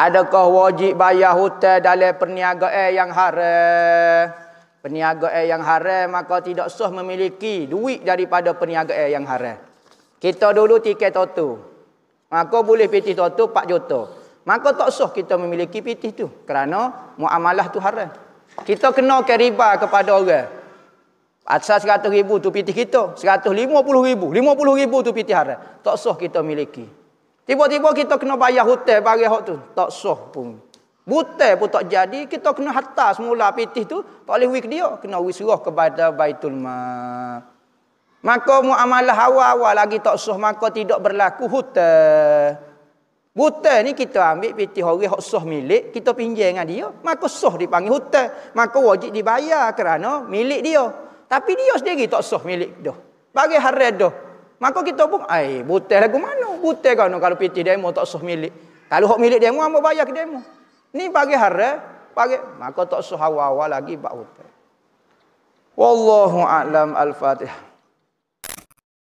Adakah wajib bayar hutang dalam perniagaan yang haram? Perniagaan yang haram maka tidak sah memiliki duit daripada perniagaan yang haram. Kita dulu tiket toto. Maka boleh pitih toto 4 juta. Maka tak sah kita memiliki pitih tu kerana muamalah tu haram. Kita kena ke riba kepada orang. Asal 100 ribu tu pitih kita. 150 ribu. 50 ribu tu pitih haram. Tak sah kita miliki. Tiba-tiba kita kena bayar hutang bagi hak tu. Tak sah pun. Butai pun tak jadi. Kita kena hantar semula pitih tu. Tak boleh wik dia. Kena wik suruh kepada baitul ma. Maka muamalah awal-awal lagi tak sah. Maka tidak berlaku hutang. Butai ni kita ambil pitih orang hak sah milik. Kita pinjam dengan dia. Maka sah dipanggil hutang. Maka wajib dibayar kerana milik dia. Tapi dia sendiri tak sah milik dia. Bagi harian dia. Maka kita pun, eh, butai lagu mana? butir kan kalau piti demo tak sah milik. Kalau hak milik demo hamba bayar ke demo. Ni pagi hari, pagi maka tak sah awal-awal lagi bak hutang. Wallahu a'lam al-Fatihah.